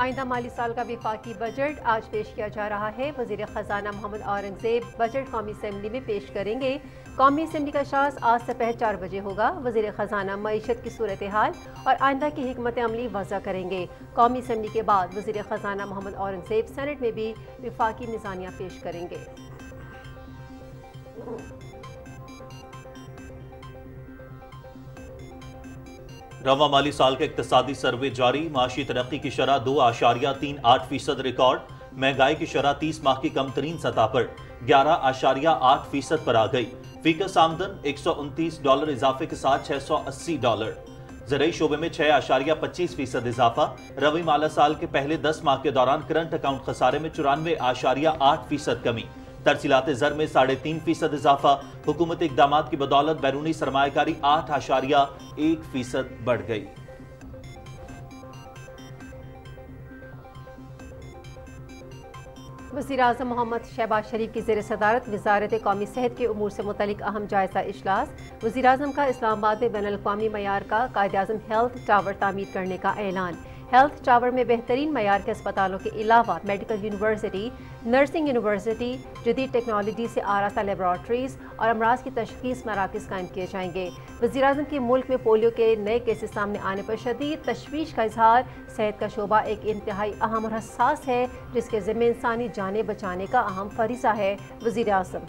आइंदा माली साल का विफाकी बजट आज पेश किया जा रहा है वजीर खजाना मोहम्मद औरंगजेब बजट कौमी असम्बली में पेश करेंगे कौमी असम्बली का शास आज सपह चार बजे होगा वजीर खजाना मीशत की सूरत हाल और आइंदा की हमत अमली वजह करेंगे कौमी असम्बली के बाद वजीर खजाना मोहम्मद औरंगजेब सैनट में भी विफाकी निजानियाँ पेश करेंगे रवा माली साल का इकतदी सर्वे जारी माशी तरक्की की शरह दो आशारिया तीन आठ फीसद रिकॉर्ड महंगाई की शरह तीस माह की कम तरीन सतह पर ग्यारह आशारिया आठ फीसद पर आ गई फीकस आमदन एक सौ उनतीस डॉलर इजाफे के साथ छह सौ अस्सी डॉलर जरिए शोबे में छह आशारिया पच्चीस फीसद इजाफा रवि माला साल के पहले दस माह के दौरान करंट अकाउंट खसारे में चौरानवे आशारिया आठ फीसद कमी तरसीलात जर में साढ़े तीन फीसद इजाफा हुकूमती इकदाम की बदौलत बैरूनी सरमाकारी आठ आशारिया एक फीसद बढ़ गई वजीर अजम मोहम्मद शहबाज शरीफ की जेर सदारत वजारत कौमी सेहत के अमूर से मुतलिक अहम जायजा अजलास वजी अजम का इस्लामाबाद में बैन अवी मैार का कायद अजम हेल्थ टावर तामीर करने का ऐलान हेल्थ टावर में बेहतरीन मैार के अस्पतालों के अलावा मेडिकल यूनिवर्सिटी नर्सिंग यूनिवर्सिटी जदीद टेक्नोलॉजी से आरासा लेबॉटरीज़ और अमराज की तशखीस मराकज़ कायम किए जाएंगे वजी अजम के मुल्क में पोलियो के नए केसेस सामने आने पर शदीद तशवीश का इजहार सेहत का शोबा एक इंतहाई अहम और हसास है जिसके ज़िम्मे इंसानी जाने बचाने का अहम फरीसा है वज़ी अजम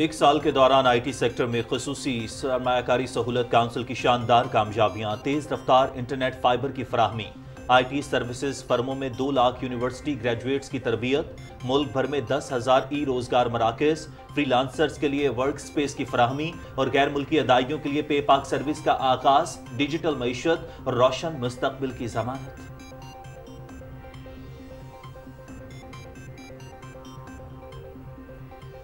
एक साल के दौरान आईटी सेक्टर में खसूसी सरमाकारी सहूलत काउंसिल की शानदार कामयाबियां तेज रफ्तार इंटरनेट फाइबर की फराहमी आईटी सर्विसेज फर्मों में दो लाख यूनिवर्सिटी ग्रेजुएट्स की तरबियत मुल्क भर में दस हज़ार ई रोजगार मराकज फ्रीलांसर्स के लिए वर्क स्पेस की फराहमी और गैर मुल्की अदायों के लिए पे पाक सर्विस का आगाज डिजिटल मीशत और रोशन मुस्तबिल की जमानत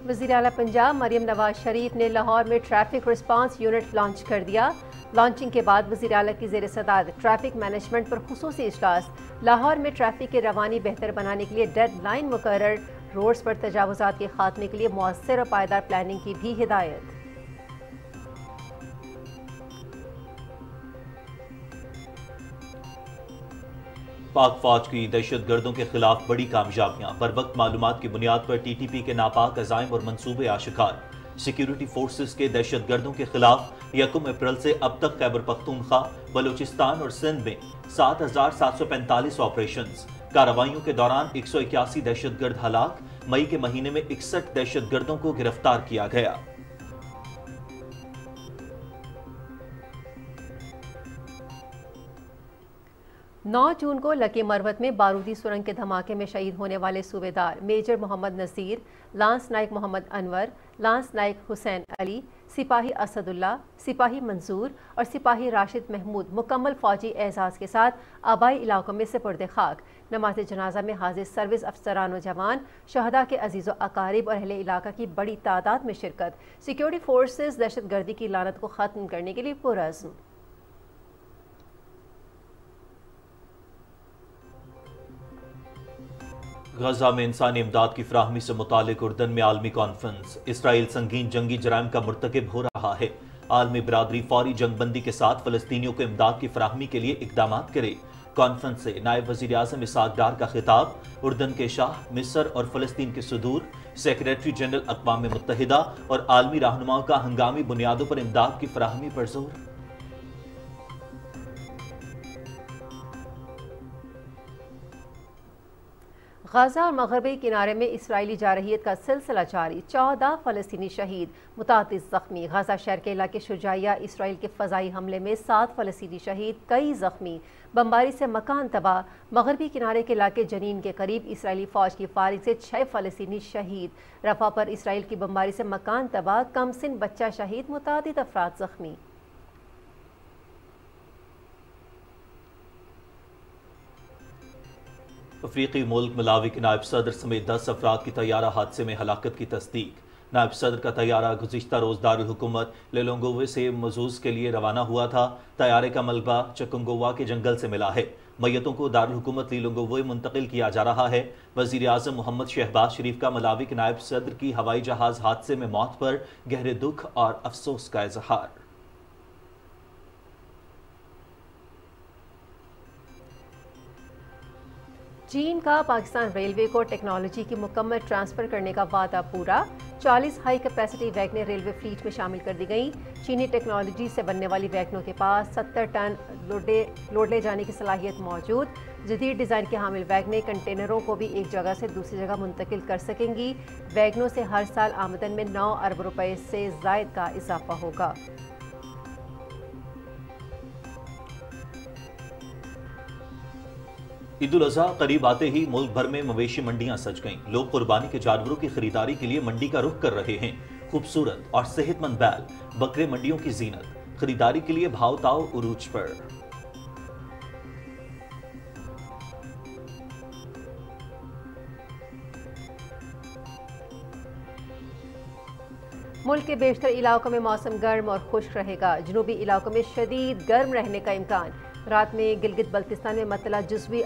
वजी अल पंजाब मरीम नवाज शरीफ ने लाहौर में ट्रैफिक रिस्पांस यूनिट लॉन्च कर दिया लॉन्चिंग के बाद वजी अला की जेर सदार ट्रैफिक मैनेजमेंट पर खसूस अजलास लाहौर में ट्रैफिक की रवानी बेहतर बनाने के लिए डेड लाइन मुकर रोड्स पर तजावजात के खात्मे के लिए मौसर और पायदार प्लानिंग की भी हिदायत पाक फौज की दहशत गर्दों के खिलाफ बड़ी कामयाबियां बर वक्त मालूम की बुनियाद पर टी टी पी के नापाक अजायम और मनसूबे आशिकार सिक्योरिटी फोर्सेज के दहशत गर्दों के खिलाफ यकम अप्रैल से अब तक खैबर पख्तूनखा बलोचिस्तान और सिंध में सात हजार सात सौ पैंतालीस ऑपरेशन कार्रवाइयों के दौरान एक सौ इक्यासी दहशत गर्द हलाक मई के महीने में इकसठ दहशत गर्दों को गिरफ्तार किया गया 9 जून को लकी मरवत में बारूदी सुरंग के धमाके में शहीद होने वाले सूबेदार मेजर मोहम्मद नसीर लांस नायक मोहम्मद अनवर लांस नायक हुसैन अली सिपाही असदुल्ला सिपाही मंजूर और सिपाही राशिद महमूद मुकम्मल फौजी एजाज़ के साथ आबाई इलाकों में से पुरद खाक नमाज जनाजा में हाजिर सर्विस अफसरान जवान शहदा के अजीज़ अकारीब और अहले इलाका की बड़ी तादाद में शिरकत सिक्योरिटी फोर्सेज दहशत गर्दी की लानत को ख़त्म करने के लिए पुरज़म गजा में इंसानी इमदाद की फ्राहमी से मुतल उर्दन में आलमी कॉन्फ्रेंस इसराइल संगीन जंगी जराइम का मरतकब हो रहा है आलमी बरदरी फौरी जंगबंदी के साथ फलस्तियों को इमदाद की फ्राहमी के लिए इकदाम करे कॉन्फ्रेंस से नायब वजी अजम इसाक डार का खिताब उर्दन के शाह मिसर और फलस्तीन के सदूर सेक्रेटरी जनरल अकवा मुतहदा और आलमी रहनुमाओं का हंगामी बुनियादों पर इमदाद की फ्राहमी पर जोर गजा और मगरबी किनारे में इसराइली जारहीत का सिलसिला जारी चौदह फलस्तनी शहीद मुताद ज़ख्मी गजा शहर के इलाके शुजाइया इसराइल के फ़जाई हमले में सात फलस्तनी शहीद कई ज़ख्मी बम्बारी से मकान तबाह मगरबी किनारे के इलाके जनीन के करीब इसराइली फ़ौज की फारिग से छः फलस्तनी शहीद रफा पर इसराइल की बम्बारी से मकान तबाह कमसिन बच्चा शहीद मुताद अफराद ज़ख्मी अफ्रीकी मुल्क मलावी के नायब सदर समेत दस अफराद की तैयारा हादसे में हलाकत की तस्दीक नायब सदर का तैयारा गुजशत रोज़ दारकूमत लेलोंगोवे से मजूज के लिए रवाना हुआ था तैयारे का मलबा चकुंगोवा के जंगल से मिला है मैतों को दारकूमत लीलोंगोवे मुंतकिल किया जा रहा है वजीर अजम मोहम्मद शहबाज शरीफ का मलावी के नायब सदर की हवाई जहाज़ हादसे में मौत पर गहरे दुख और अफसोस का इजहार चीन का पाकिस्तान रेलवे को टेक्नोलॉजी की मुकम्मल ट्रांसफ़र करने का वादा पूरा 40 हाई कैपेसिटी वैगनें रेलवे फ्लीट में शामिल कर दी गई चीनी टेक्नोलॉजी से बनने वाली वैगनों के पास 70 टन लोडे लोड ले जाने की सलाहियत मौजूद जदीद डिज़ाइन के हामिल वैगनें कंटेनरों को भी एक जगह से दूसरी जगह मुंतकिल कर सकेंगी वैगनों से हर साल आमदन में नौ अरब रुपये से जायद का इजाफा होगा ईद उल अजहा करीब आते ही मुल्क भर में मवेशी मंडियां सज गईं लोग कुर्बानी के जानवरों की खरीदारी के लिए मंडी का रुख कर रहे हैं खूबसूरत और सेहतमंद बैल बकरे मंडियों की जीनत खरीदारी के लिए भाव ताव उरूज पर मुल्क के बेशतर इलाकों में मौसम गर्म और खुश रहेगा जनूबी इलाकों में शदीद गर्म रहने का इम्कान रात में गिलगित बल्तिस्तान में मतला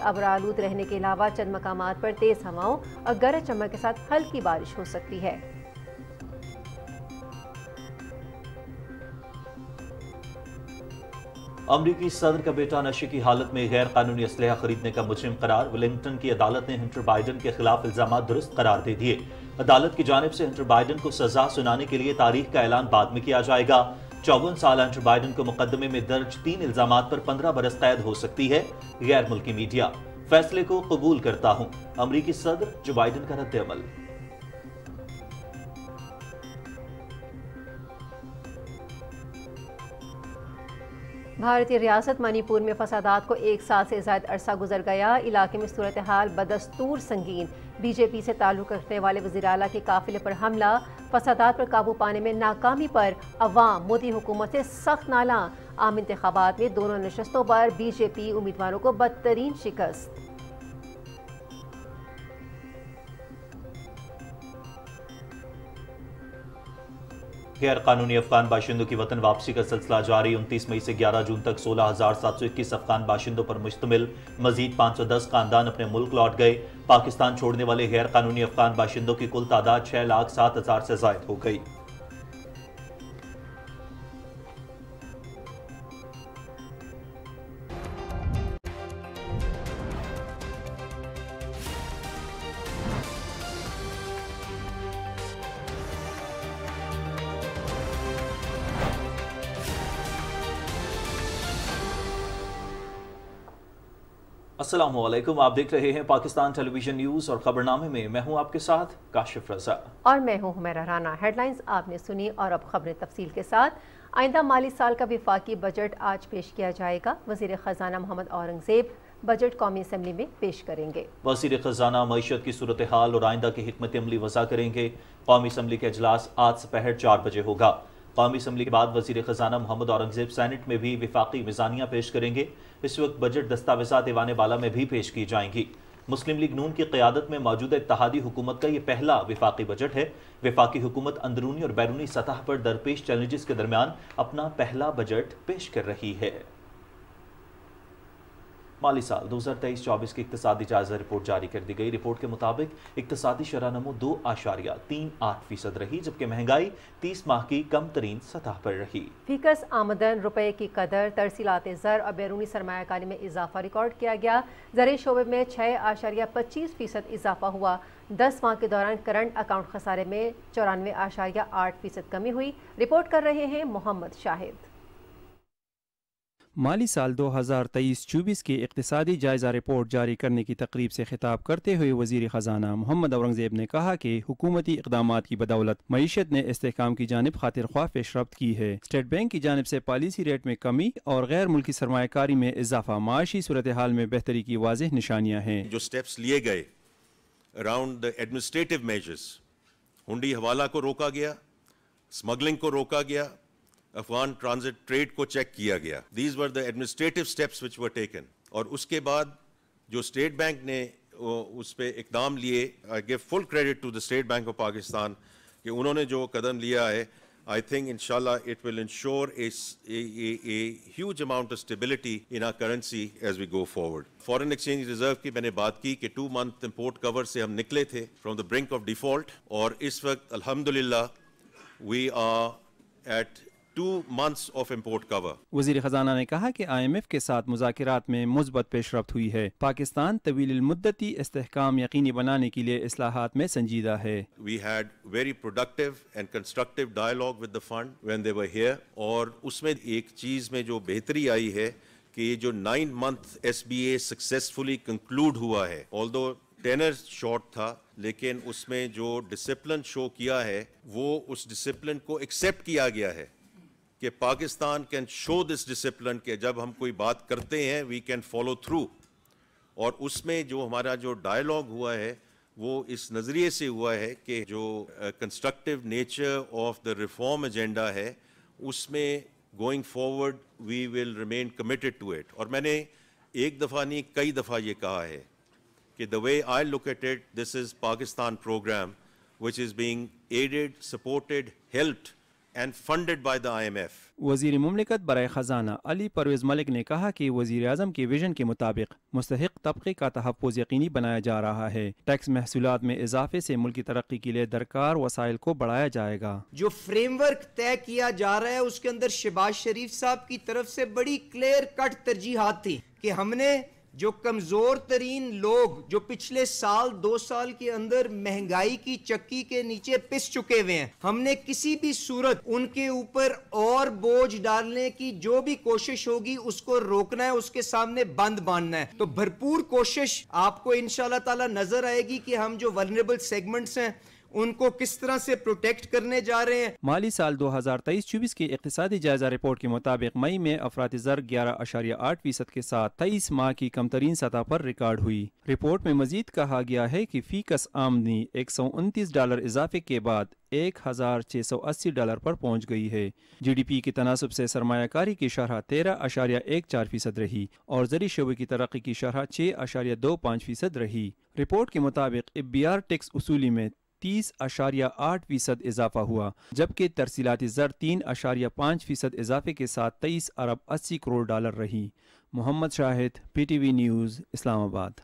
अबर आलूद रहने के अलावा चंद मकाम पर तेज हवाओं और गरज चमक के साथ हल्की बारिश हो सकती है अमरीकी सदर का बेटा नशे की हालत में गैर कानूनी असलह खरीदने का मुजिम करार वेलिंगटन की अदालत ने हंटर बाइडन के खिलाफ इल्जाम दुरुस्त करार दे दिए अदालत की जानब से हंटर बाइडन को सजा सुनाने के लिए तारीख का ऐलान बाद में किया जाएगा चौवन साल अंटर बाइडन को मुकदमे में दर्ज तीन इल्जाम पर पंद्रह बरस कैद हो सकती है गैर मुल्की मीडिया फैसले को कबूल करता हूँ अमरीकी सदर जो बाइडन का रद्द अमल भारतीय रियासत मणिपुर में फसादात को एक साल से ज्यादा अरसा गुजर गया इलाके में सूरत हाल बदस्तूर संगीन बीजेपी से ताल्लुक़ रखने वाले वजी अला के काफिले पर हमला फसादात पर काबू पाने में नाकामी पर अवाम मोदी हुकूमत से सख्त नाला आम इंतबात में दोनों नशस्तों पर बीजेपी उम्मीदवारों को बदतरीन शिकस्त गैर कानूनी अफगान बाशिंदों की वतन वापसी का सिलसिला जारी उनतीस मई से ग्यारह जून तक सोलह हजार सात सौ इक्कीस अफगान बाशिंदों पर मुश्तमिल मजीद पाँच सौ दस खानदान अपने मुल्क लौट गए पाकिस्तान छोड़ने वाले गैर कानूनी अफगान बाशिंदों की कुल तादाद छह लाख सात हजार से जायद हो गई असलम आप देख रहे हैं पाकिस्तान टेलीविजन न्यूज और खबरनामे में मैं हूं आपके साथ काशिफ रजा और मैं हूं हमेरा राना हेडलाइंस आपने सुनी और अब खबरें तफसील के साथ आइंदा माली साल का विफाकी बजट आज पेश किया जाएगा वजीर खजाना मोहम्मद औरंगजेब बजट कौमी असम्बली में पेश करेंगे वजीर खजाना मीशत की सूरत हाल और आइंदा की हमत अमली वजह करेंगे कौमी असम्बली का अजलास आज सपहर चार बजे होगा कौमी असम्बली के बाद वजी खजाना मोहम्मद औरंगजेब सैनट में भी विफाकी मिजानिया पेश करेंगे इस वक्त बजट दस्तावेजा ईवान बाला में भी पेश की जाएंगी मुस्लिम लीग नून की क्यादत में मौजूदा इतिहादी हुकूमत का ये पहला विफाकी बजट है विफाकी हुकूमत अंदरूनी और बैरूनी सतह पर दरपेश चैलेंजेस के दरमियान अपना पहला बजट पेश कर रही है माली साल दो हज़ार तेईस चौबीस की इकतदी जायजा रिपोर्ट जारी कर दी गई रिपोर्ट के मुताबिक इकतदी नमो दो आशारिया तीन आठ फीसद रही जबकि महंगाई तीस माह की कम तरीन सतह पर रही फीकस आमदन रुपये की कदर तरसीलाते ज़र और बैरूनी सरमाकारी में इजाफा रिकॉर्ड किया गया ज़र शोबे में छः आशारिया पच्चीस फीसद इजाफा हुआ दस माह के दौरान करंट अकाउंट खसारे में चौरानवे आशारिया आठ फीसद कमी हुई रिपोर्ट कर रहे हैं मोहम्मद शाहिद माली साल दो हज़ार तेईस चौबीस की इकतदी जायजा रिपोर्ट जारी करने की तकरीब से खिताब करते हुए वजी ख़जाना मोहम्मद औरंगज़ेब ने कहा कि हुकूमती इकदाम की बदौलत मीशत ने इसकाम की जानब खातिर ख्वाह पेश रफ्त की है स्टेट बैंक की जानब से पॉलिसी रेट में कमी और गैर मुल्की सरमाकारी में इजाफा माशी सूरत हाल में बेहतरी की वाज निशानियाँ हैं जो स्टेप्स लिए गए हवाला को रोका गया स्मगलिंग को रोका गया अफगान ट्रांजिट ट्रेड को चेक किया गया these were the administrative steps which were taken और उसके बाद जो स्टेट बैंक ने उस पर इकदाम लिए I give full credit to the State Bank of Pakistan कि उन्होंने जो कदम लिया है I think in it will ensure a, a, amount of stability in our currency as we go forward go exchange reserve की मैंने बात की कि टू मंथ इम्पोर्ट कवर से हम निकले थे from the brink of default और इस वक्त अल्हम्दुलिल्लाह we are at two months of import cover. वजीर खजाना ने कहा की आई एम एफ के साथ मुजात में मुस्बत पेश रफ्त हुई है पाकिस्तान तवील मुद्दती इसकाम यकीनी बनाने के लिए असलाहत में संजीदा है We had very productive and constructive dialogue with the fund when और उसमें एक चीज़ में जो बेहतरी आई है कि जो nine month S B A successfully conclude हुआ है ऑल दो टेनर शॉर्ट था लेकिन उसमें जो डिसिप्लिन शो किया है वो उस डिसिप्लिन को एक्सेप्ट किया गया है कि Pakistan can show this discipline के जब हम कोई बात करते हैं वी कैन फॉलो थ्रू और उसमें जो हमारा जो डायलॉग हुआ है वो इस नज़रिए से हुआ है कि जो constructive nature of the reform agenda है उसमें going forward we will remain committed to it और मैंने एक दफ़ा नहीं कई दफ़ा ये कहा है कि the way I look at it this is Pakistan program which is being aided supported helped and funded by the IMF. वजीर ममलिकत बर ख़जाना अली परवेज़ मलिक ने कहा कि वजीर अजम के विजन के मुताबिक मुस्तक तबके का तहफ़ यकीनी बनाया जा रहा है टैक्स महसूल में इजाफे से मुल्क की तरक्की के लिए दरकार वसाइल को बढ़ाया जाएगा जो फ्रेमवर्क तय किया जा रहा है उसके अंदर शहबाज शरीफ साहब की तरफ से बड़ी क्लियर कट तरजीहत थी कि हमने जो कमज़ोर तरीन लोग जो पिछले साल दो साल के अंदर महंगाई की चक्की के नीचे पिस चुके हुए हैं हमने किसी भी सूरत उनके ऊपर और बोझ डालने की जो भी कोशिश होगी उसको रोकना है उसके सामने बंद बांधना है तो भरपूर कोशिश आपको इन ताला नजर आएगी कि हम जो वनरेबल सेगमेंट्स हैं उनको किस तरह से प्रोटेक्ट करने जा रहे हैं माली साल दो हजार तेईस चौबीस की इकतदी जायजा रिपोर्ट के मुताबिक मई में अफरात जर ग्यारह अशारिया आठ फीसद के साथ तेईस माह की कम तरीन सतह पर रिकॉर्ड हुई रिपोर्ट में मजीद कहा गया है की फीकस आमदनी एक सौ उनतीस डॉलर इजाफे के बाद एक हज़ार छह सौ अस्सी डॉलर पर पहुंच गई है जी डी पी के तनासब से सरमाकारी की शरह तेरह अशारिया एक चार फीसद रही और जरिए शोबे की तरक्की की शरह छह अशारिया दो पाँच फीसद रही रिपोर्ट के मुताबिक आर टैक्स उसूली में तीस अशारिया आठ फीसद इजाफा हुआ जबकि तरसीलाती ज़र तीन अशारिया पाँच फीसद इजाफे के साथ तेईस अरब अस्सी करोड़ डॉलर रही Mohammad Shahid P T V news Islamabad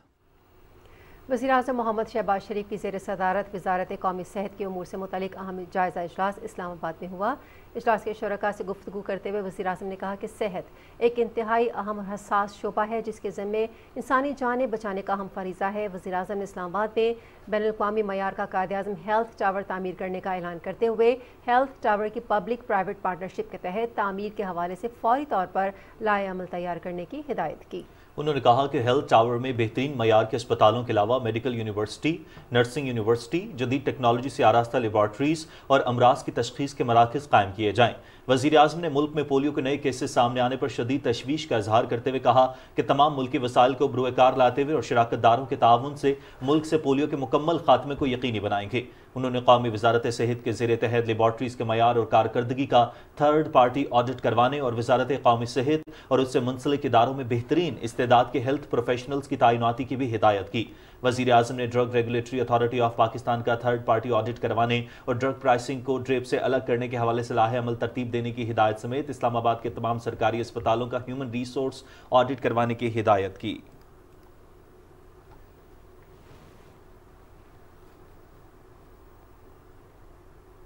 वजी अजम मोहम्मद शहबाज शरीफ की जेर सदारत वजारत कौमी सेहत के अमूर से मुतल अहम जायज़ा अजलास इस्लामाबाद में हुआ अजलास के शुरा से गुफ्तु करते हुए वजी अजम ने कहा कि सेहत एक इंतहाई अहम और हसास शोबा है जिसके ज़िम्मे इंसानी जानें बचाने का अहम फरीज़ा है वजी अजम ने इस्लामाबाद में बैन अवी मैार का कायद अजम हेल्थ टावर तमीर करने का ऐलान करते हुए हेल्थ टावर की पब्लिक प्राइवेट पार्टनरशिप के तहत तमीर के हवाले से फौरी तौर पर लाए अमल तैयार करने की हिदायत की उन्होंने कहा कि हेल्थ टावर में बेहतरीन मैार के अस्पतालों के अलावा मेडिकल यूनिवर्सिटी नर्सिंग यूनिवर्सिटी जदीद टेक्नोलॉजी से आरास्ता लेबॉर्ट्रीज़ और अमराज की तशखीस के मराकज़ कायम किए जाएँ वजीर अजम ने मुल्क में पोलियो के नए केसेस सामने आने पर शदीद तशवीश का इजहार करते हुए कहा कि तमाम मुल्की वसाइल को बरूकार लाते हुए और शराकत दारों के ताउन से मुल्क से पोलियो के मुकम्मल खात्मे को यकीनी बनाएंगे उन्होंने कौमी वजारत सेहत के जेर तहत लेबॉट्रीज के मैार और कारकर्दगी का थर्ड पार्टी ऑडिट करवाने और वजारत कौमी सेहत और उससे मुंसलिक इदारों में बेहतरीन इस्तेदाद के हेल्थ प्रोफेशनल्स की तैनाती की भी हिदायत की वजीर आजम ने drug regulatory authority of Pakistan का थर्ड पार्टी ऑडिट करवाने और ड्रग प्राइसिंग को ड्रेप से अलग करने के हवाले से लाहे अमल तरतीब देने की हिदायत समेत इस्लामाबाद के तमाम सरकारी अस्पतालों का ह्यूमन रिसोर्स ऑडिट करवाने की हिदायत की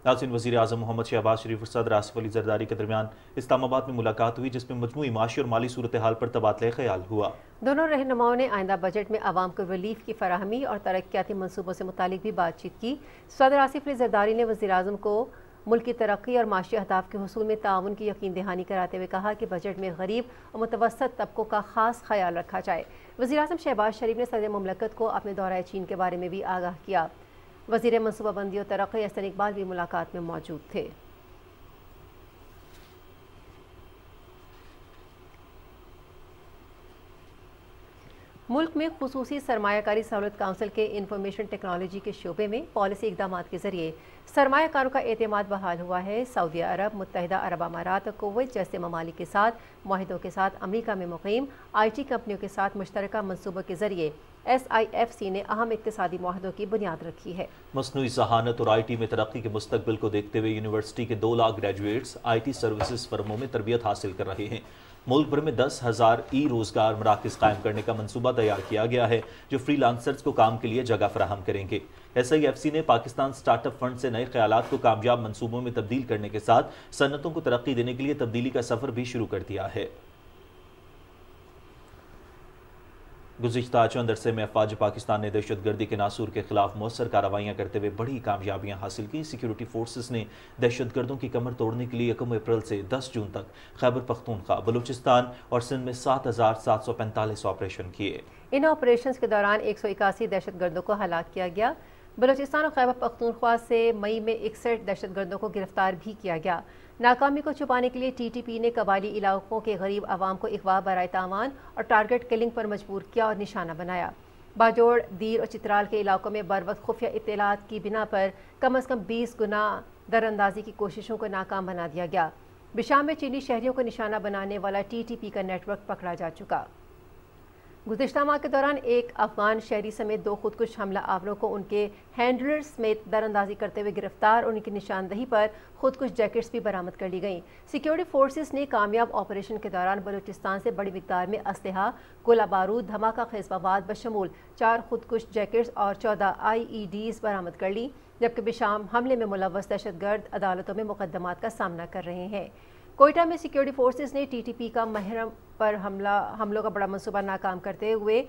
नाजिन वजी अजम मोहम्मद शहबाज शरीफ और सदर आसिफ अली जरदारी के दरमियान इस्लामाबाद में मुलाकात हुई जिसमें मजमू माशी और माली सूरत हाल पर तबादला ख्याल हुआ दोनों रहनुमाओं ने आइंदा बजट में आवाम को रिलीफ की फरहमी और तरक्याती मनसूबों से मुतल भी बातचीत की सदर आसिफ अली जरदारी ने वजी अजम को मुल्क की तरक्की और माशी अहदाफ के हसूल में ताउन की यकीन दहानी कराते हुए कहा कि बजट में गरीब और मुतवसत तबकों का खास ख्याल रखा जाए वजी अजम शहबाज शरीफ ने सदर ममलकत को अपने दौरा चीन के बारे में भी आगाह किया वजीर मनसूबाबंदी और तरक्की असन इकबाल भी मुलाकात में मौजूद थे मुल्क में खसूसी सरमाकारी सहूलत काउंसिल के इंफॉर्मेशन टेक्नोलॉजी के शोबे में पॉलिसी इकदाम के जरिए सरमाकारों का अतमाद बहाल हुआ है सऊदी अरब मुतहदा अरब अमारात कोवैत जैसे ममालिक के साथ माहिदों के साथ अमरीका में मुकम आई टी कंपनियों के साथ मुश्तरक मनसूबों के जरिए एस आई एफ सी ने अहम इकतदी माहों की बुनियाद रखी है मसनू जहानत और आई टी में तरक्की के मुस्तबिल को देखते हुए यूनिवर्सिटी के दो lakh graduates I T service फर्मों में तरबियत हासिल कर रहे हैं मुल्क भर में दस हज़ार ई रोज़गार मराकज़ कायम करने का मनसूबा तैयार किया गया है जो फ्री लांसर्स को काम के लिए जगह फराहम करेंगे एस आई एफ सी ने पाकिस्तान स्टार्टअप फंड से नए ख्याल को कामयाब मनसूबों में तब्दील करने के साथ सन्नतों को तरक्की देने के लिए तब्दीली का सफ़र भी शुरू कर दिया है गुजशत चंद अरसे में अफवाज पाकिस्तान ने दहशत गर्दी के नासूर के खिलाफ मौसर कार्रवाइयाँ करते हुए बड़ी कामयाबियाँ हासिल की सिक्योरिटी फोर्सेज ने दहशत गर्दों की कमर तोड़ने के लिए यकम अप्रैल से दस जून तक खैबर पख्तूनखा बलूचिस्तान और सिंध में सात हजार सात सौ पैंतालीस ऑपरेशन किए इन ऑपरेशन के दौरान एक सौ इक्यासी दहशत गर्दों को हलाक किया गया बलूचिस्तान और खैबर पख्तूनख्वा से मई में इकसठ दहशत गर्दों को गिरफ्तार भी किया गया नाकामी को छुपाने के लिए टीटीपी ने कबायली इलाकों के गरीब आवाम को अखवा बरए तावान और टारगेट किलिंग पर मजबूर किया और निशाना बनाया बाजोड़ दीर और चित्राल के इलाकों में बर वक्त खुफिया इतलात की बिना पर कम अज़ कम बीस गुना दरअंदाजी की कोशिशों को नाकाम बना दिया गया बिशाम में चीनी शहरियों को निशाना बनाने वाला पी का नेटवर्क पकड़ा जा चुका गुजशत माह के दौरान एक अफगान शहरी समेत दो खुदकुश हमला आवरों को उनके हैंडलर समेत दरअंदाजी करते हुए गिरफ्तार और उनकी निशानदही पर खुदकुश जैकेट्स भी बरामद कर ली गई सिक्योरिटी फोर्सेस ने कामयाब ऑपरेशन के दौरान बलूचिस्तान से बड़ी मकदार में असलहा गोला बारूद धमाका खेज बशमूल चार खुदकुश जैकेट्स और चौदह आई ई डीज बरामद कर ली जबकि बिशाम हमले में मुलवस दहशतगर्द अदालतों में मुकदमात का सामना कर रहे हैं कोयटा में सिक्योरिटी फोर्सेज ने टीटीपी का महरम पर हमला हमलों का बड़ा मनसूबा नाकाम करते हुए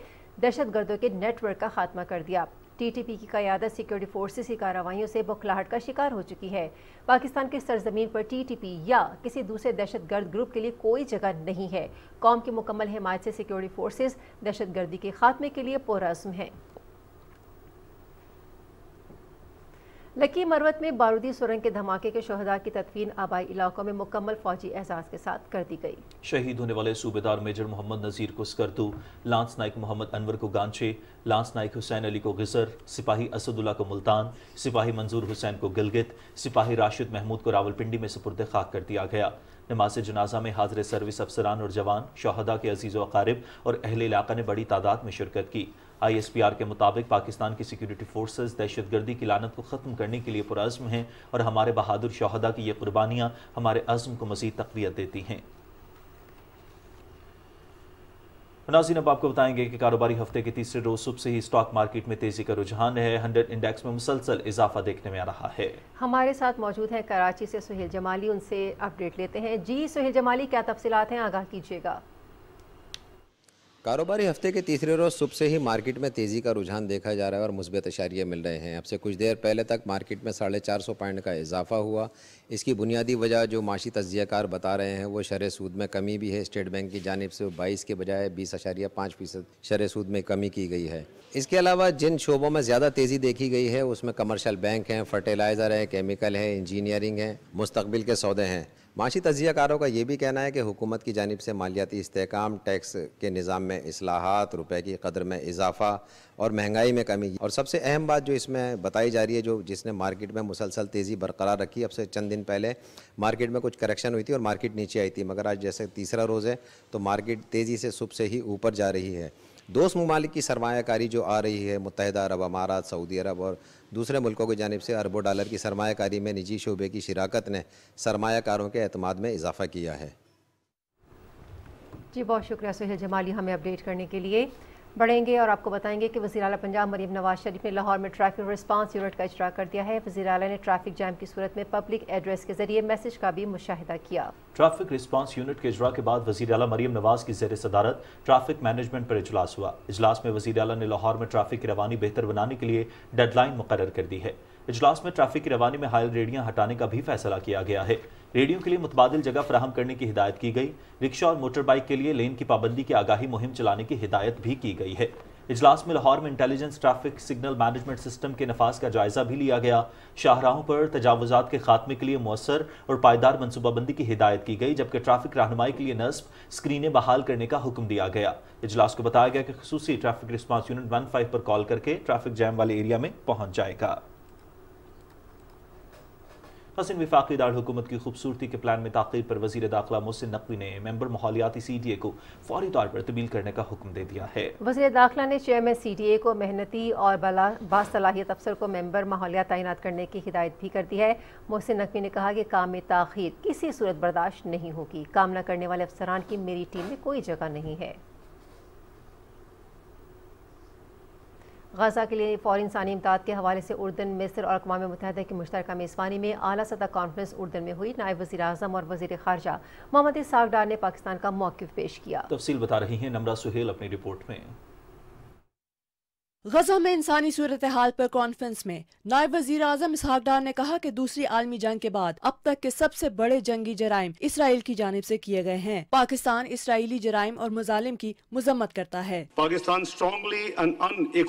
दहशतगर्दों के नेटवर्क का खात्मा कर दिया टीटीपी की क्यादत सिक्योरिटी फोर्सेस की कार्रवाइयों से बौखलाहट का शिकार हो चुकी है पाकिस्तान की सरजमीन पर टीटीपी या किसी दूसरे दहशतगर्द ग्रुप के लिए कोई जगह नहीं है कौम की मुकम्मल हिमायत से सिक्योरिटी फोर्सेज दहशतगर्दी के खात्मे के लिए पुरस्म हैं लकी मरवत में बारूदी सुरंग के धमाके के शहदा की तदफीन आबाई इलाकों में मुकम्मल फौजी एजाज के साथ कर दी गई शहीद होने वाले सूबेदार मेजर मोहम्मद नज़ीर को स्कर्दू लांस नायक मोहम्मद अनवर को गांचे लांस नायक हुसैन अली को गिजर सिपाही असदुल्ला को मुल्तान सिपाही मंजूर हुसैन को गिलगित सिपाही राशिद महमूद को रावलपिंडी में सपुरद खाक कर दिया गया नमाज जनाजा में हाजिर सर्विस अफसरान और जवान शहदा के अजीज़ वारब और अहल इलाका ने बड़ी तादाद में शिरकत की आईएसपीआर के मुताबिक पाकिस्तान की सिक्योरिटी दहशत दहशतगर्दी की लानत को ख़त्म करने के लिए पुरज़म हैं और हमारे बहादुर शहदा की ये कुर्बानियाँ हमारे अज़म को मज़ीद तकवीत देती हैं नाजीन अब आपको बताएंगे कि कारोबारी हफ्ते के तीसरे रोज सुबह से ही स्टॉक मार्केट में तेजी का रुझान है हंड्रेड इंडेक्स में मुसलसल इजाफा देखने में आ रहा है हमारे साथ मौजूद है कराची से सुहेल जमाली उनसे अपडेट लेते हैं जी सुहेल जमाली क्या तफसीत हैं आगाह कीजिएगा कारोबारी हफ्ते के तीसरे रोज सुबह से ही मार्केट में तेज़ी का रुझान देखा जा रहा है और मुस्बत इशारे मिल रहे हैं अब से कुछ देर पहले तक मार्केट में साढ़े चार सौ पॉइंट का इजाफा हुआ इसकी बुनियादी वजह जो माशी तजियाकार बता रहे हैं वो शरह सूद में कमी भी है स्टेट बैंक की जानब से बाईस के बजाय बीस अशारिया पाँच फीसद शरह सूद में कमी की गई है इसके अलावा जिन शोबों में ज़्यादा तेज़ी देखी गई है उसमें कमर्शल बैंक हैं फर्टिलाइज़र हैं केमिकल हैं इंजीनियरिंग हैं मुस्तबिल के सौदे हैं माशी तजिया कारों का ये भी कहना है कि हुकूमत की जानब से मालियाती इसकाम टैक्स के निज़ाम में असलाहत रुपये की कदर में इजाफा और महंगाई में कमी और सबसे अहम बात जो इसमें बताई जा रही है जो जिसने मार्केट में मुसलसल तेज़ी बरकरार रखी अब से चंद दिन पहले मार्केट में कुछ करेक्शन हुई थी और मार्केट नीचे आई थी मगर आज जैसे तीसरा रोज़ है तो मार्केट तेज़ी से सुबह से ही ऊपर जा रही है दोस्त ममालिक की सरमाकारी जो आ रही है मुतहद अरब अमारात सऊदी अरब और दूसरे मुल्कों की जानब से अरबों डॉलर की सरमाकारी में निजी शोबे की शराकत ने सरमाकारों के अतमाद में इजाफा किया है जी बहुत शुक्रिया सुहेल जमाली हमें अपडेट करने के लिए बढ़ेंगे और आपको बताएंगे कि वजी अला पंजाब मरीम नवाज शरीफ ने लाहौर में ट्रैफिक रिस्पांस यूनिट का इजरा कर दिया है वजी अला ने ट्रैफिक जैम की सूरत में पब्लिक एड्रेस के जरिए मैसेज का भी मुशाहिदा किया ट्रैफिक रिस्पांस यूनिट के इजरा के बाद वजी अला मरीम नवाज की जेर सदारत ट्रैफिक मैनेजमेंट पर इजलास हुआ इजलास में वजी अला ने लाहौर में ट्रैफिक की रवानी बेहतर बनाने के लिए डेडलाइन मुकर कर दी है इजलास में ट्रैफिक की रवानी में हायल रेडियाँ हटाने का भी फैसला किया गया है रेडियो के लिए मुतबादल जगह फ्राहम करने की हिदायत की गई रिक्शा और मोटरबाइक के लिए लेन की पाबंदी की आगाही मुहिम चलाने की हिदायत भी की गई है इजलास में लाहौर में intelligence traffic signal management system के नफाज का जायजा भी लिया गया शाहराहों पर तजावजात के खात्मे के लिए मौसर और पायदार मनसूबाबंदी की हिदायत की गई जबकि ट्रैफिक रहनमाई के लिए नस्ब स्क्रीनें बहाल करने का हुक्म दिया गया इजलास को बताया गया कि खसूसी traffic response unit one five पर कॉल करके ट्रैफिक जैम वाले एरिया में पहुँच जाएगा हसन विफाकी दारकूमत की खूबसूरती के प्लान में ताखिर पर वजीर दाखिला मोहसिन नकवी ने मेम्बर माहौलियाती सी डी ए को फौरी तौर पर तब्दील करने का हुक्म दे दिया है वजी दाखिला ने चेयरमैन सी डी ए को मेहनती और बासलाहियत अफसर को मेम्बर माहौलियात तैनात करने की हिदायत भी कर दी है मोहसिन नकवी ने कहा कि काम में ताखिर किसी सूरत बर्दाश्त नहीं होगी काम न करने वाले अफसरान की मेरी टीम में कोई जगह नहीं है गजा के लिए फौरी इंसानी इमदाद के हवाले से उर्दन मिस्र और अकवा मुतहद की मुश्तर मेज़बानी में अली सतह कॉन्फ्रेंस उर्दन में हुई नायब वजी अजम और वजी खारजा मोहम्मद सागडार ने पाकिस्तान का मौक़ पेश किया तफसील बता रही है नमरा सुहेल अपनी रिपोर्ट में गजा में इंसानी सूरत हाल पर कॉन्फ्रेंस में नायब वजीर अजम इसहाक ने कहा कि दूसरी आलमी जंग के बाद अब तक के सबसे बड़े जंगी जराइम इसराइल की जानब ऐसी किए गए हैं पाकिस्तान इसराइली जराइम और मुजालिम की मजम्मत करता है Pakistan strongly and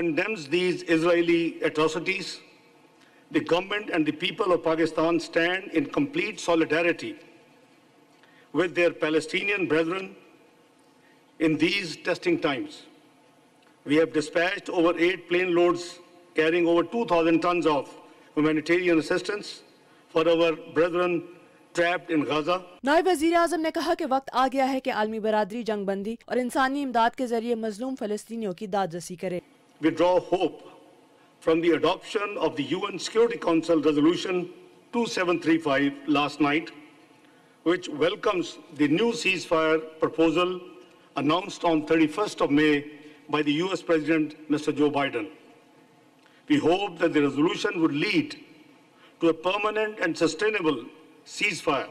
condemns these Israeli atrocities the government and of Pakistan stand in solidarity with their Palestinian brethren in these testing times we have dispatched over eight plane loads carrying over 2,000 tons of humanitarian assistance for our brethren Gaza. نائب अजम ने कहा कि वक्त आ गया है कि आलमी बरदरी जंग बंदी और इंसानी इमदाद के जरिए मजलूम फलस्तियों کی داد रसी करे We draw hope from the adoption of the UN Security Council Resolution 2735 last night, which welcomes the new ceasefire proposal announced on 31st of May by the US President, Mr. Joe Biden. We hope that the resolution would lead to a permanent and sustainable ceasefire,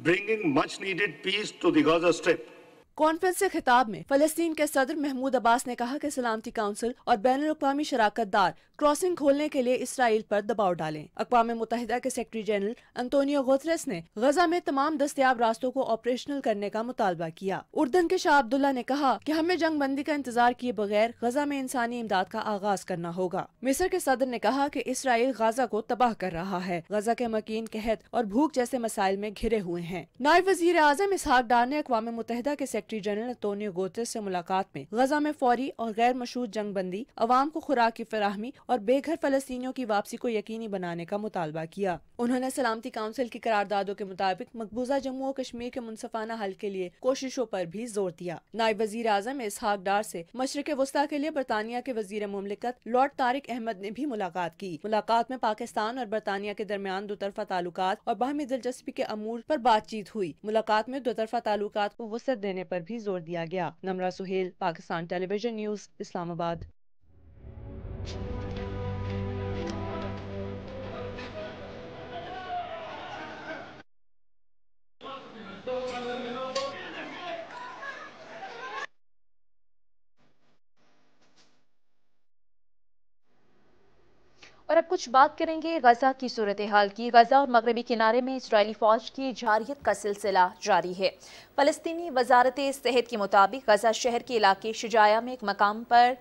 bringing much needed peace to the Gaza Strip conference के खिताब में फलस्तीन के सदर महमूद अब्बास ने कहा कि सलामती council और बैन अवी शराकत दार क्रॉसिंग खोलने के लिए इसराइल पर दबाव डालें अकवा मुतहदा के सेक्रेटरी जनरल अंतोनियो गोथरेस ने गजा में तमाम दस्तियाब रास्तों को ऑपरेशनल करने का मुतालबा किया उर्दन के शाह अब्दुल्ला ने कहा की हमें जंग बंदी का इंतजार किए बगैर गजा में इंसानी इमदाद का आगाज करना होगा मिसर के सदर ने कहा की इसराइल गजा को तबाह कर रहा है गजा के मकीन कहत और भूख जैसे मसाइल में घिरे हुए हैं नायब वजीर आजम इसहाक डार ने अकवा मुतहदा के सेक्रेटरी जनरल अतोनियो गोतेस से मुलाकात में गजा में फौरी और गैर मशहूर जंग बंदी अवाम को खुराक की फराहमी और बेघर फलस्तियों की वापसी को यकीनी बनाने का मुतालबा किया उन्होंने सलामती काउंसिल की करारदादों के मुताबिक मकबूजा जम्मू और कश्मीर के मुनसफाना हल के लिए कोशिशों आरोप भी जोर दिया नायब वजीर अजम इसहाक डार ऐसी मशरक वस्ती के लिए बरतानिया के वजीर ममलिकत लॉर्ड तारिक अहमद ने भी मुलाकात की मुलाकात में पाकिस्तान और बरतानिया के दरमियान दो तरफा ताल्लुक और बाहमी दिलचस्पी के अमूर आरोप बातचीत हुई मुलाकात में दो तरफा ताल्लुक को वसत देने पर भी जोर दिया गया नमरा सुहेल पाकिस्तान टेलीविजन न्यूज इस्लामाबाद और अब कुछ बात करेंगे गजा की सूरत हाल की गजा और मगरबी किनारे में इसराइली फौज की जारियत का सिलसिला जारी है फ़लस्तनी वजारत सेहत के मुताबिक गजा शहर के इलाके शिजाया में एक मकाम पर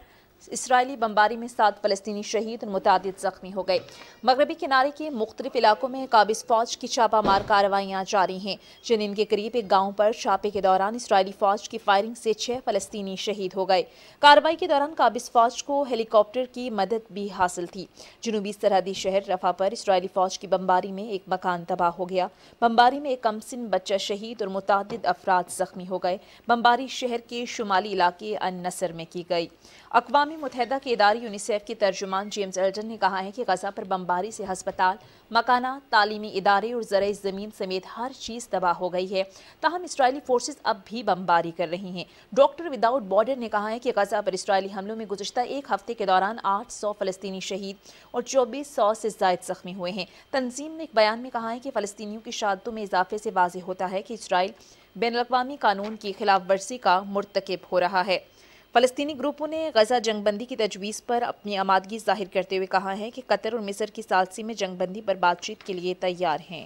इसराइली बम्बारी में सात फलस्तनी शहीद और मुतद ज़ख्मी हो गए मगरबी किनारे के मुख्तलिफ इलाकों में काबिज फ़ौज की छापामार कार्रवाइयाँ जारी हैं जिन के करीब एक गाँव पर छापे के दौरान इसराइली फ़ौज की फायरिंग से छः फलस्तनी शहीद हो गए कार्रवाई के दौरान काबिज फ़ौज को हेलीकॉप्टर की मदद भी हासिल थी जनूबी सरहदी शहर रफा पर इसराइली फ़ौज की बम्बारी में एक मकान तबाह हो गया बम्बारी में एक कमसिन बच्चा शहीद और मुतद अफराद ज़ख्मी हो गए बम्बारी शहर के शुमाली इलाके अन नसर में की गई अकवा मुतहदा के इदारे यूनिसेफ के तर्जुमान जेम्स एल्टन ने कहा है कि गजा पर बमबारी से हस्पताल मकाना तालीमी इदारे और ज़र ज़मीन समेत हर चीज़ तबाह हो गई है ताहम इसराइली फोर्सेज अब भी बमबारी कर रही हैं डॉक्टर विदाउट बॉर्डर ने कहा है कि गजा पर इसराइली हमलों में गुजशत एक हफ्ते के दौरान आठ सौ फ़लस्तनी शहीद और चौबीस सौ से जायद जख्मी हुए हैं तंजीम ने एक बयान में कहा है कि फ़लस्तियों की शहादतों में इजाफे से वाज होता है कि इसराइल बैन अवी कानून की खिलाफ वर्जी का मरतकब हो रहा है फ़लस्तीनी ग्रुपों ने गजा जंगबंदी की तजवीज़ पर अपनी आमादगी जाहिर करते हुए कहा है कि कतर और मिस्र की सालसी में जंगबंदी पर बातचीत के लिए तैयार हैं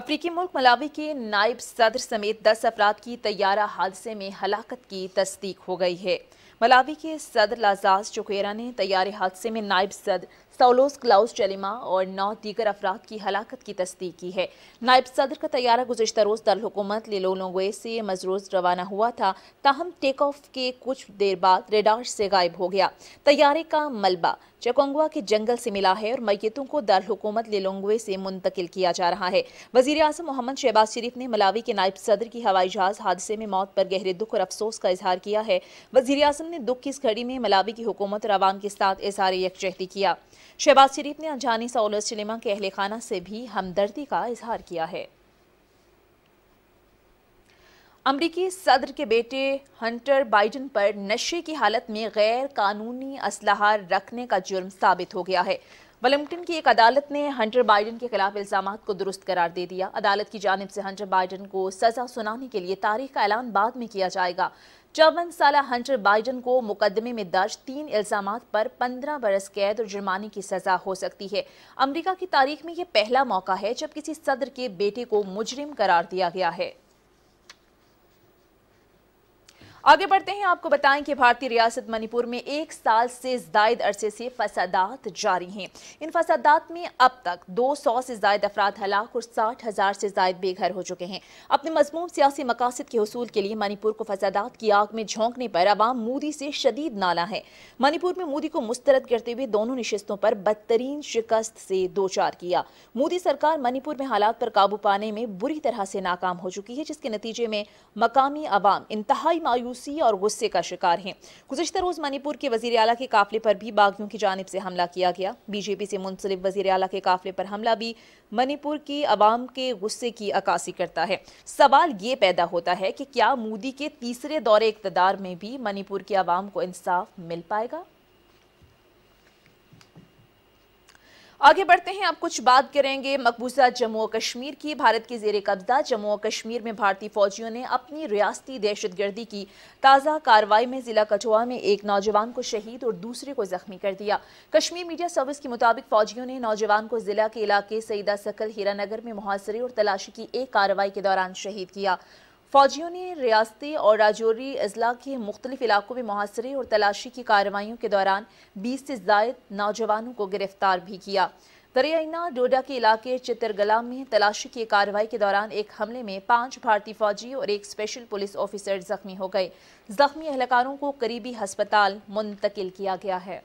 अफ्रीकी मुल्क मलावी के नायब सदर समेत दस अफराद की तैयारा हादसे में हलाकत की तस्दीक हो गई है मलावी के सदर लाजाज चुकेरा ने तैयारी हादसे में नायब सदर सौलोस क्लाउस चलिमा और नौ दीगर अफराद की हलाकत की तस्दीक की है नायब सदर का तैयारा गुजशत रोज़ दरहकूमत लेलो लोंगोए से मजरूज रवाना हुआ था ताहम टेक ऑफ के कुछ देर बाद रेडार से गायब हो गया तैयारे का मलबा चकोंगवा के जंगल से मिला है और मैतों को दारकूमत लेलोंगवे से मुंतकिल किया जा रहा है वजीर अजम मोहम्मद शहबाज शरीफ ने मलावी के नायब सदर की हवाई जहाज़ हादसे में मौत पर गहरे दुख और अफसोस का इजहार किया है वजीर अजम ने दुख की इस घड़ी में मलावी की हुकूमत और आवाम के साथ इजहार यकजहती किया शहबाज शरीफ ने अनजानी सौलत सिनेमा के अहले खाना से भी हमदर्दी का इजहार किया है अमरीकी सदर के बेटे हंटर बाइडन पर नशे की हालत में गैर कानूनी असलाह रखने का जुर्म साबित हो गया है वलिंगटन की एक अदालत ने हंटर बाइडन के खिलाफ इल्जाम को दुरुस्त करार दे दिया अदालत की जानब से हंटर बाइडन को सजा सुनाने के लिए तारीख का ऐलान बाद में किया जाएगा चौवन साल हंटर बाइडन को मुकदमे में दर्ज तीन इल्जाम पर पंद्रह बरस कैद और जुर्माने की सजा हो सकती है अमरीका की तारीख में यह पहला मौका है जब किसी सदर के बेटे को मुजरिम करार दिया गया है आगे बढ़ते हैं आपको बताएं कि भारतीय रियासत मणिपुर में एक साल से जायद अरसे से फसादात जारी हैं इन फसादात में अब तक 200 से जायद अफराद हलाक और साठ हज़ार से जायद बेघर हो चुके हैं अपने मजमूम सियासी मकासद के हसूल के लिए मणिपुर को फसादात की आग में झोंकने पर अवाम मोदी से शदीद नाला है मणिपुर में मोदी को मुस्तरद करते हुए दोनों नशस्तों पर बदतरीन शिकस्त से दो चार किया मोदी सरकार मणिपुर में हालात पर काबू पाने में बुरी तरह से नाकाम हो चुकी है जिसके नतीजे में मकामी आवाम इंतहाई मायूस मायूसी और गुस्से का शिकार हैं गुजशत रोज़ मणिपुर के वजी अला के काफिले पर भी बागियों की जानब से हमला किया गया बीजेपी से मुंसलिक वजीर अला के काफिले पर हमला भी मणिपुर की आवाम के गुस्से की अक्सी करता है सवाल ये पैदा होता है कि क्या मोदी के तीसरे दौरे इकतदार में भी मणिपुर की आवाम को इंसाफ मिल पाएगा आगे बढ़ते हैं अब कुछ बात करेंगे मकबूजा जम्मू और कश्मीर की भारत की जेर कब्जा जम्मू और कश्मीर में भारतीय फौजियों ने अपनी रियासती दहशतगर्दी की ताज़ा कार्रवाई में ज़िला कठुआ में एक नौजवान को शहीद और दूसरे को ज़ख्मी कर दिया कश्मीर मीडिया सर्विस के मुताबिक फौजियों ने नौजवान को ज़िला के इलाके सईदा सकल हीरानगर में मुहासरे और तलाशी की एक कार्रवाई के दौरान शहीद किया फौजियों ने रियासती और राजौरी अजला के मुख्तलिफ इलाकों में मुहासरे और तलाशी की कार्रवाइयों के दौरान बीस से जायद नौजवानों को गिरफ्तार भी किया दरियाना डोडा के इलाके चितरगला में तलाशी की कार्रवाई के दौरान एक हमले में पांच भारतीय फौजी और एक स्पेशल पुलिस ऑफिसर जख्मी हो गए जख्मी एहलकारों को करीबी हस्पताल मुंतकिल किया गया है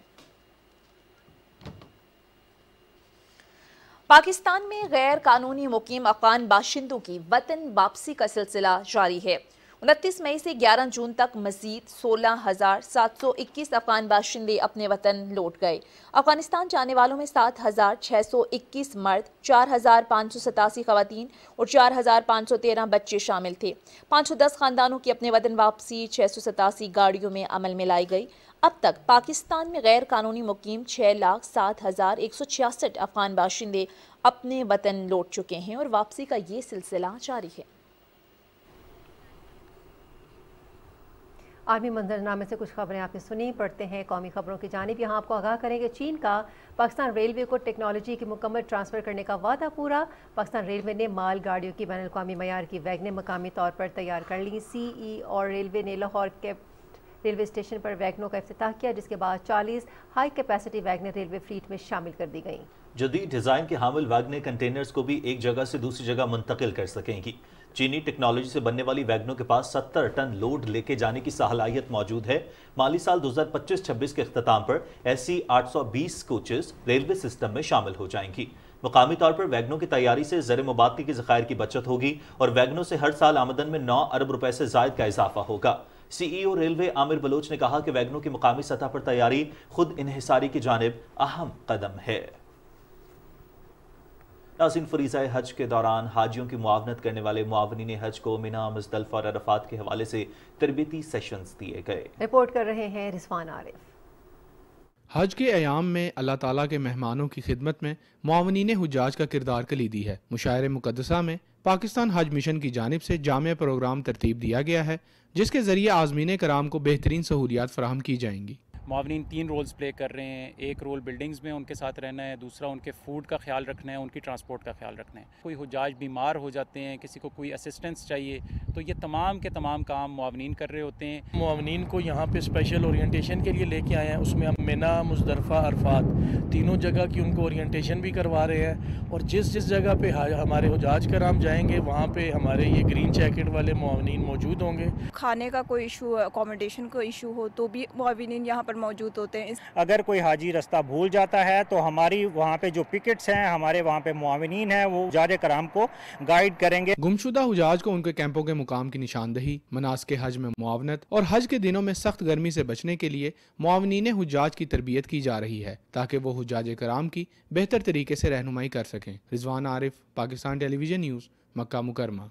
पाकिस्तान में गैर कानूनी मुकीम अफगान बाशिंदों की वतन वापसी का सिलसिला जारी है उनतीस मई से 11 जून तक मजीद सोलह हज़ार सात सौ इक्कीस अफगान बाशिंदे अपने वतन लौट गए अफगानिस्तान जाने वालों में सात हज़ार छः सौ इक्कीस मर्द चार हज़ार पाँच सौ सतासी खातन और चार हज़ार पाँच सौ तेरह बच्चे शामिल थे पाँच सौ दस खानदानों की अपने वतन वापसी छः सौ सतासी गाड़ियों में अमल में लाई गई अब तक पाकिस्तान में गैर कानूनी मुकीम छः लाख सात हज़ार एक सौ छियासठ अफगान बाशिंदे अपने वतन लौट चुके हैं और वापसी का ये सिलसिला जारी है आर्मी मंजरनामे से कुछ खबरें आपने सुनी पढ़ते हैं कौमी खबरों की जानब यहाँ आपको आगाह करेंगे चीन का पाकिस्तान रेलवे को टेक्नोलॉजी की मुकम्मल ट्रांसफ़र करने का वादा पूरा पाकिस्तान रेलवे ने माल गाड़ियों की बैन अवी मैार की वैगने मकामी तौर पर तैयार कर ली सी ई और रेलवे ने लाहौर के रेलवे स्टेशन पर वैगनों का अफ्ताह किया जिसके बाद चालीस high capacity wagons railway fleet में शामिल कर दी गई जदीद डिज़ाइन के हामिल वैगनर कंटेनर्स को भी एक जगह से दूसरी जगह मुंतकिल कर सकेंगी चीनी टेक्नोलॉजी से बनने वाली वैगनों के पास 70 टन लोड लेके जाने की सलाहियत मौजूद है माली साल 2025-26 के अख्ताम पर ऐसी 820 कोचेस रेलवे सिस्टम में शामिल हो जाएंगी मकामी तौर पर वैगनों की तैयारी से जर मुबादले के जखायर की बचत होगी और वैगनों से हर साल आमदन में नौ अरब रुपए से जायद का इजाफा होगा सीईओ रेलवे आमिर बलोच ने कहा कि वैगनों की मकामी सतह पर तैयारी खुद इन्हसारी की जानब अहम कदम है नासिन फरीज़ा हज के दौरान हाजियों की मुआवनत करने वाले मुआवनी हज को मिना मुजदलफ और अरफात के हवाले से तरबती सेशंस दिए गए रिपोर्ट कर रहे हैं रिस्वान आरिफ हज के अयाम में अल्लाह ताला के मेहमानों की खिदमत में ने हजाज का किरदार कलीदी है मुशायरे मुकदसा में पाकिस्तान हज मिशन की जानब से जाम प्रोग्राम तरतीब दिया गया है जिसके ज़रिए आज़मीन कराम को बेहतरीन सहूलियात फराम की जाएंगी मावनिन तीन रोल्स प्ले कर रहे हैं एक रोल बिल्डिंग्स में उनके साथ रहना है दूसरा उनके फूड का ख्याल रखना है उनकी ट्रांसपोर्ट का ख्याल रखना है कोई हजाज बीमार हो जाते हैं किसी को कोई असिस्टेंस चाहिए तो ये तमाम के तमाम काम मावनिन कर रहे होते हैं मावनिन को यहाँ पर स्पेशल ओरिएंटेशन के लिए लेके आए हैं उसमें हम मिना मुजदरफा अरफात तीनों जगह की उनको ओरिएंटेशन भी करवा रहे हैं और जिस जिस जगह पे हमारे हजाज कराम जाएंगे वहाँ पे हमारे ये ग्रीन जैकेट वाले मावनिन मौजूद होंगे खाने का कोई इशू अकोमोडेशन का इशू हो तो भी मावनिन यहाँ पर पर मौजूद होते हैं अगर कोई हाजी रास्ता भूल जाता है तो हमारी वहाँ पे जो पिकेट्स हैं हमारे वहाँ पे मुआविन हैं वो जार कराम को गाइड करेंगे गुमशुदा हजाज को उनके कैंपों के मुकाम की निशानदही मनास के हज में मुआवनत और हज के दिनों में सख्त गर्मी से बचने के लिए मुआवनीन हुजाज की तरबियत की जा रही है ताकि वो हजाज कराम की बेहतर तरीके से रहनुमाई कर सकें Rizwan Arif Pakistan television news Mecca मुकरमा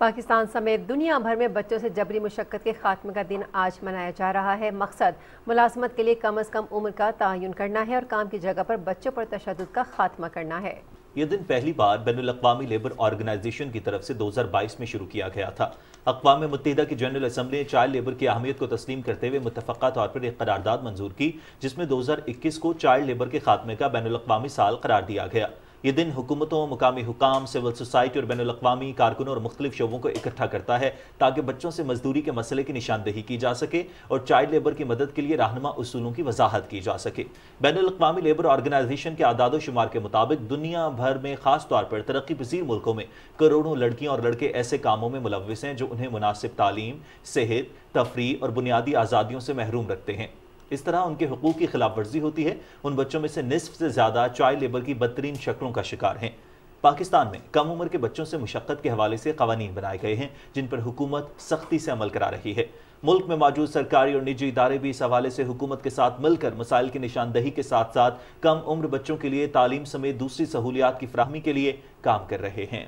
पाकिस्तान समेत दुनिया भर में बच्चों से जबरी मुशक्क़त के खात्मे का दिन आज मनाया जा रहा है मकसद मुलाजमत के लिए कम अज़ कम उम्र का तयन करना है और काम की जगह पर बच्चों पर तशद का खात्मा करना है ये दिन पहली बार बैन अवी लेबर ऑर्गेनाइजेशन की तरफ से 2022 में शुरू किया गया था अकवा मुत की जनरल असम्बली ने चाइल्ड लेबर की अहमियत को तस्लीम करते हुए मुतफ़ा तौर पर एक करारदाद मंजूर की जिसमें दो हजार इक्कीस को चाइल्ड लेबर के खात्मे का बैन अवी साल करार दिया गया ये दिन हुकूमतों मुकामी हुकाम सिविल सोसाइटी और बैन अवी कारकुनों और मुख्तलि शोबों को इकट्ठा करता है ताकि बच्चों से मजदूरी के मसले की निशानदेही की जा सके और चाइल्ड लेबर की मदद के लिए रहनमा असूलों की वजाहत की जा सके बैन अवी लेबर ऑर्गेनाइजेशन के आदाद शुमार के मुताबिक दुनिया भर में खास तौर पर तरक्की पजीर मुल्कों में करोड़ों लड़कियों और लड़के ऐसे कामों में मुलविस हैं जो उन्हें मुनासिब तालीम सेहत तफरी और बुनियादी आज़ादियों से महरूम रखते हैं इस तरह उनके हकूक़ की खिलाफ वर्जी होती है उन बच्चों में से निसफ से ज़्यादा चाइल्ड लेबर की बदतरीन शक्लों का शिकार हैं पाकिस्तान में कम उम्र के बच्चों से मुशक्क़त के हवाले से कवानीन बनाए गए हैं जिन पर हुकूमत सख्ती से अमल करा रही है मुल्क में मौजूद सरकारी और निजी इदारे भी इस हवाले से हुकूमत के साथ मिलकर मसाइल की निशानदही के साथ साथ कम उम्र बच्चों के लिए तालीम समेत दूसरी सहूलियात की फ्राहमी के लिए काम कर रहे हैं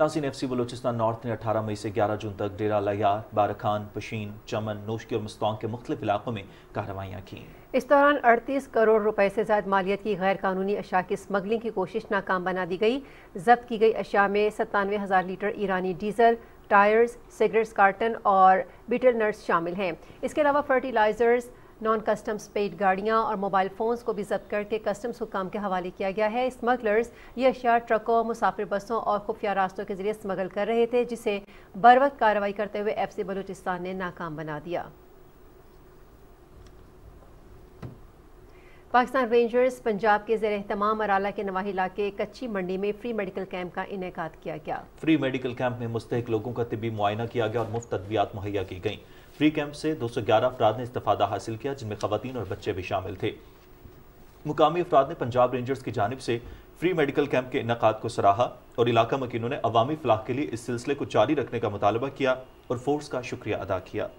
नाजीन एफ सी बलोचिस्तान नॉर्थ ने अठारह मई से ग्यारह जून तक डेरा लयार बारखान पशीन चमन नोशकी और मुस्तांग के मुख्तु इलाकों में कार्रवाइयाँ की इस दौरान अड़तीस करोड़ रुपए से ज्यादा मालियत की गैर कानूनी अशा की स्मगलिंग की कोशिश नाकाम बना दी गई जब्त की गई अशा में सत्तानवे हज़ार लीटर ईरानी डीजल टायर्स सिगरेट्स कार्टन और बिटल नर्स शामिल हैं इसके अलावा फर्टिलाइजर्स नॉन कस्टम्स पेड गाड़ियां और मोबाइल फ़ोन्स को भी जब्त करके कस्टम्स हुकाम के हवाले किया गया है स्मगलर्स ये अशिया ट्रकों मुसाफिर बसों और खुफिया रास्तों के जरिए स्मगल कर रहे थे जिसे बर वक्त कार्रवाई करते हुए एफ सी बलूचिस्तान ने नाकाम बना दिया पाकिस्तान रेंजर्स पंजाब के जेर तमाम अराला के नवाही इलाके कच्ची मंडी में फ्री मेडिकल कैंप का इनका किया गया फ्री मेडिकल कैंप में मुस्तक लोगों का तबी मुआयना किया गया और मुफ्त अद्वियात मुहैया की गई फ्री कैंप से 211 अफराद ने इस्तफादा हासिल किया जिनमें खवतान और बच्चे भी शामिल थे मुकामी अफराद ने पंजाब रेंजर्स की जानब से फ्री मेडिकल कैंप के इनका को सराहा और इलाका मकीनों ने अवामी फलाह के लिए इस सिलसिले को जारी रखने का मुतालबा किया और फोर्स का शुक्रिया अदा किया